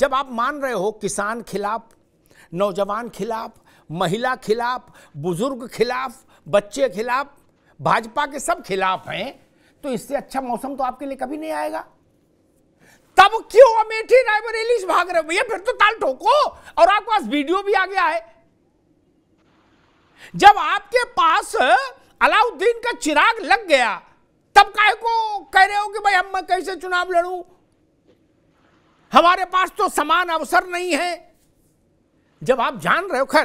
जब आप मान रहे हो किसान खिलाफ नौजवान खिलाफ महिला खिलाफ बुजुर्ग खिलाफ बच्चे खिलाफ भाजपा के सब खिलाफ हैं तो इससे अच्छा मौसम तो आपके लिए कभी नहीं आएगा तब क्यों अमेठी रायबरेली भाग रहे भैया फिर तो ताल ठोको और आपके पास वीडियो भी आ गया है जब आपके पास अलाउद्दीन का चिराग लग गया तब काहे को कह रहे हो कि भाई हम मैं कैसे चुनाव लड़ू हमारे पास तो समान अवसर नहीं है जब आप जान रहे हो खैर